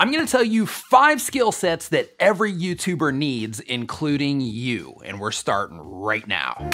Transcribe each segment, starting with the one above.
I'm gonna tell you five skill sets that every YouTuber needs, including you. And we're starting right now.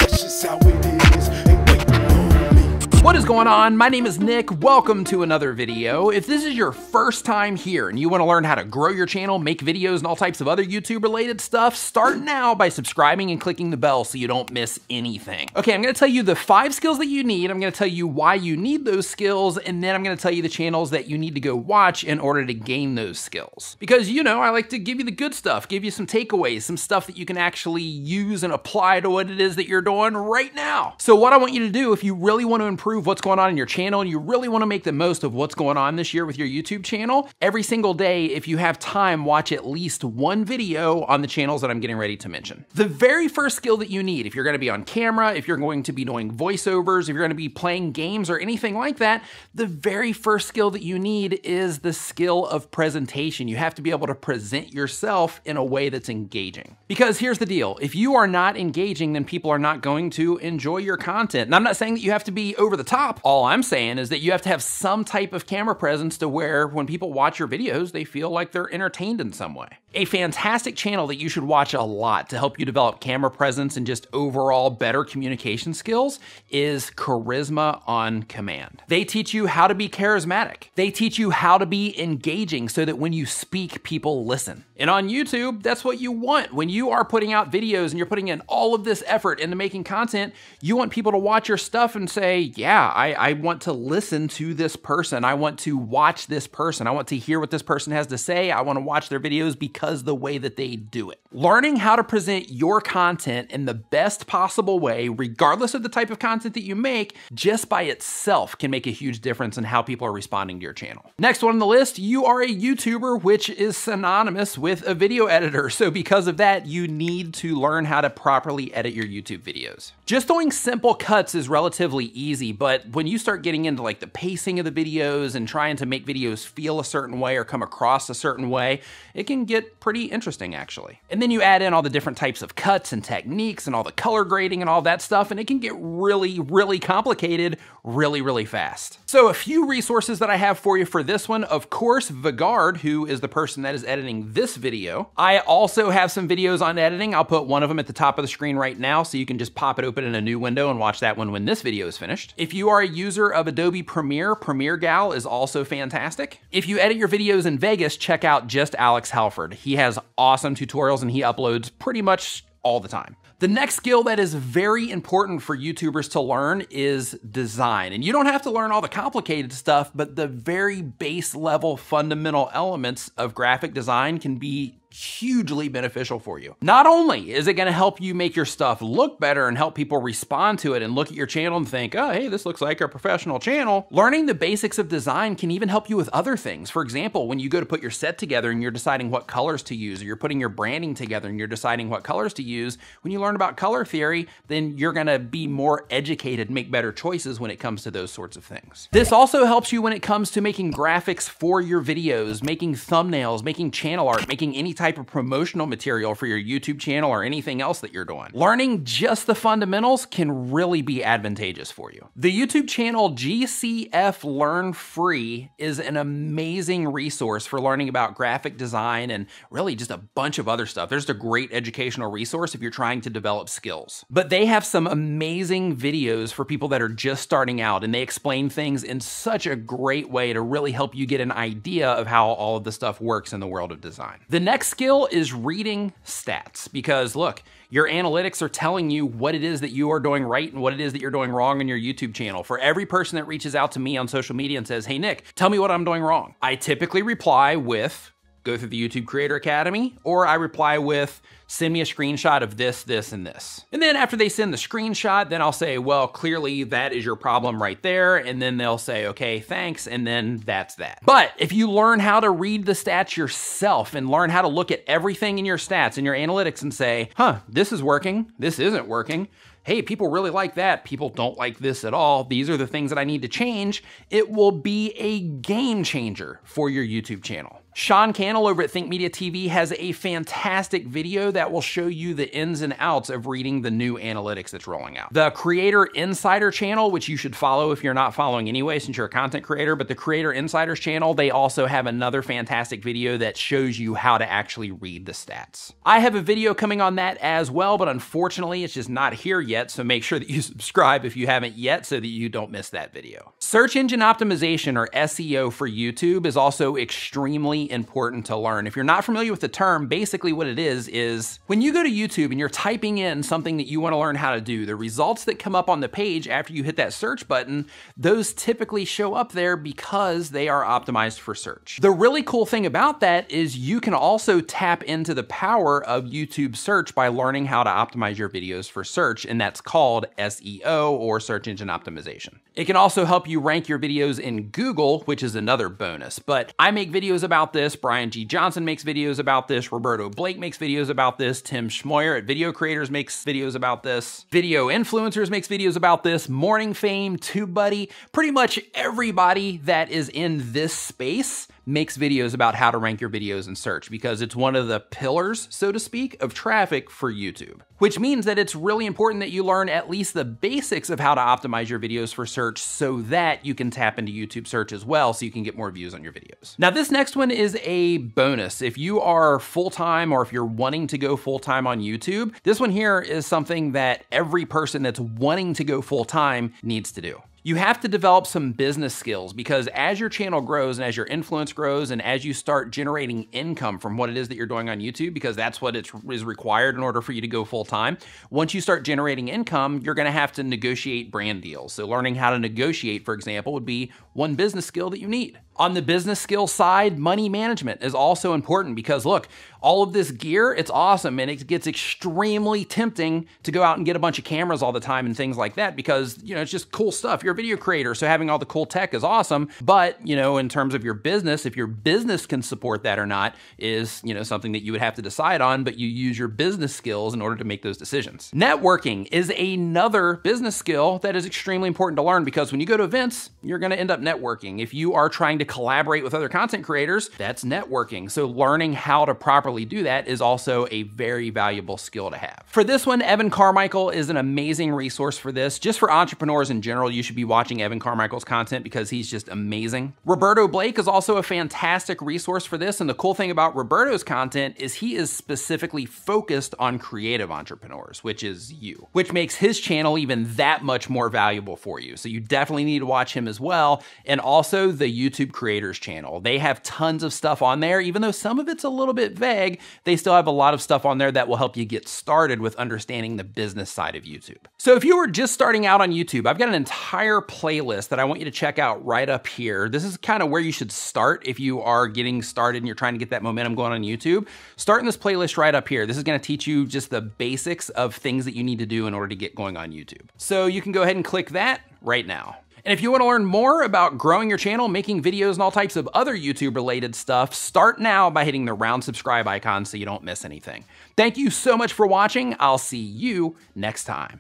What is going on? My name is Nick. Welcome to another video. If this is your first time here and you want to learn how to grow your channel, make videos, and all types of other YouTube related stuff, start now by subscribing and clicking the bell so you don't miss anything. Okay, I'm going to tell you the five skills that you need. I'm going to tell you why you need those skills, and then I'm going to tell you the channels that you need to go watch in order to gain those skills. Because, you know, I like to give you the good stuff, give you some takeaways, some stuff that you can actually use and apply to what it is that you're doing right now. So what I want you to do if you really want to improve improve what's going on in your channel and you really wanna make the most of what's going on this year with your YouTube channel, every single day, if you have time, watch at least one video on the channels that I'm getting ready to mention. The very first skill that you need, if you're gonna be on camera, if you're going to be doing voiceovers, if you're gonna be playing games or anything like that, the very first skill that you need is the skill of presentation. You have to be able to present yourself in a way that's engaging. Because here's the deal, if you are not engaging, then people are not going to enjoy your content. And I'm not saying that you have to be over the top. All I'm saying is that you have to have some type of camera presence to where when people watch your videos, they feel like they're entertained in some way. A fantastic channel that you should watch a lot to help you develop camera presence and just overall better communication skills is Charisma on Command. They teach you how to be charismatic. They teach you how to be engaging so that when you speak, people listen. And on YouTube, that's what you want. When you are putting out videos and you're putting in all of this effort into making content, you want people to watch your stuff and say, yeah, yeah, I, I want to listen to this person. I want to watch this person. I want to hear what this person has to say. I want to watch their videos because the way that they do it. Learning how to present your content in the best possible way, regardless of the type of content that you make, just by itself can make a huge difference in how people are responding to your channel. Next one on the list, you are a YouTuber, which is synonymous with a video editor. So because of that, you need to learn how to properly edit your YouTube videos. Just doing simple cuts is relatively easy, but when you start getting into like the pacing of the videos and trying to make videos feel a certain way or come across a certain way, it can get pretty interesting actually. And then you add in all the different types of cuts and techniques and all the color grading and all that stuff, and it can get really, really complicated really, really fast. So a few resources that I have for you for this one, of course, Vigard, who is the person that is editing this video. I also have some videos on editing. I'll put one of them at the top of the screen right now, so you can just pop it open in a new window and watch that one when this video is finished. If if you are a user of Adobe Premiere, Premiere Gal is also fantastic. If you edit your videos in Vegas, check out just Alex Halford. He has awesome tutorials and he uploads pretty much all the time. The next skill that is very important for YouTubers to learn is design. And you don't have to learn all the complicated stuff, but the very base level fundamental elements of graphic design can be hugely beneficial for you. Not only is it gonna help you make your stuff look better and help people respond to it and look at your channel and think, oh, hey, this looks like a professional channel, learning the basics of design can even help you with other things. For example, when you go to put your set together and you're deciding what colors to use, or you're putting your branding together and you're deciding what colors to use, when you learn about color theory, then you're gonna be more educated, make better choices when it comes to those sorts of things. This also helps you when it comes to making graphics for your videos, making thumbnails, making channel art, making any type type of promotional material for your YouTube channel or anything else that you're doing. Learning just the fundamentals can really be advantageous for you. The YouTube channel GCF Learn Free is an amazing resource for learning about graphic design and really just a bunch of other stuff. There's a great educational resource if you're trying to develop skills. But they have some amazing videos for people that are just starting out and they explain things in such a great way to really help you get an idea of how all of the stuff works in the world of design. The next skill is reading stats because look, your analytics are telling you what it is that you are doing right and what it is that you're doing wrong on your YouTube channel. For every person that reaches out to me on social media and says, Hey, Nick, tell me what I'm doing wrong, I typically reply with, go through the YouTube Creator Academy, or I reply with, send me a screenshot of this, this, and this. And then after they send the screenshot, then I'll say, well, clearly that is your problem right there. And then they'll say, okay, thanks. And then that's that. But if you learn how to read the stats yourself and learn how to look at everything in your stats and your analytics and say, huh, this is working, this isn't working, hey, people really like that, people don't like this at all, these are the things that I need to change, it will be a game changer for your YouTube channel. Sean Cannell over at Think Media TV has a fantastic video that will show you the ins and outs of reading the new analytics that's rolling out. The Creator Insider channel, which you should follow if you're not following anyway since you're a content creator, but the Creator Insiders channel, they also have another fantastic video that shows you how to actually read the stats. I have a video coming on that as well, but unfortunately it's just not here yet, so make sure that you subscribe if you haven't yet so that you don't miss that video. Search engine optimization or SEO for YouTube is also extremely important to learn. If you're not familiar with the term, basically what it is is when you go to YouTube and you're typing in something that you want to learn how to do, the results that come up on the page after you hit that search button, those typically show up there because they are optimized for search. The really cool thing about that is you can also tap into the power of YouTube search by learning how to optimize your videos for search, and that's called SEO or search engine optimization. It can also help you rank your videos in Google, which is another bonus, but I make videos about this. Brian G. Johnson makes videos about this. Roberto Blake makes videos about this. Tim Schmoyer at Video Creators makes videos about this. Video Influencers makes videos about this. Morning Fame, TubeBuddy, pretty much everybody that is in this space makes videos about how to rank your videos in search because it's one of the pillars, so to speak, of traffic for YouTube. Which means that it's really important that you learn at least the basics of how to optimize your videos for search so that you can tap into YouTube search as well so you can get more views on your videos. Now, this next one is a bonus. If you are full time or if you're wanting to go full time on YouTube, this one here is something that every person that's wanting to go full time needs to do you have to develop some business skills because as your channel grows and as your influence grows and as you start generating income from what it is that you're doing on YouTube, because that's what it is required in order for you to go full time, once you start generating income, you're going to have to negotiate brand deals. So, learning how to negotiate, for example, would be one business skill that you need. On the business skill side, money management is also important because look, all of this gear, it's awesome and it gets extremely tempting to go out and get a bunch of cameras all the time and things like that because, you know, it's just cool stuff. You're a video creator, so having all the cool tech is awesome, but, you know, in terms of your business, if your business can support that or not is, you know, something that you would have to decide on, but you use your business skills in order to make those decisions. Networking is another business skill that is extremely important to learn because when you go to events, you're going to end up networking. If you are trying to collaborate with other content creators, that's networking. So learning how to properly do that is also a very valuable skill to have. For this one, Evan Carmichael is an amazing resource for this. Just for entrepreneurs in general, you should be watching Evan Carmichael's content because he's just amazing. Roberto Blake is also a fantastic resource for this. And the cool thing about Roberto's content is he is specifically focused on creative entrepreneurs, which is you, which makes his channel even that much more valuable for you. So you definitely need to watch him as well. And also the YouTube creators channel. They have tons of stuff on there, even though some of it's a little bit vague, they still have a lot of stuff on there that will help you get started with understanding the business side of YouTube. So if you were just starting out on YouTube, I've got an entire playlist that I want you to check out right up here. This is kind of where you should start if you are getting started and you're trying to get that momentum going on YouTube. Start in this playlist right up here. This is gonna teach you just the basics of things that you need to do in order to get going on YouTube. So you can go ahead and click that right now. And if you want to learn more about growing your channel, making videos, and all types of other YouTube related stuff, start now by hitting the round subscribe icon so you don't miss anything. Thank you so much for watching. I'll see you next time.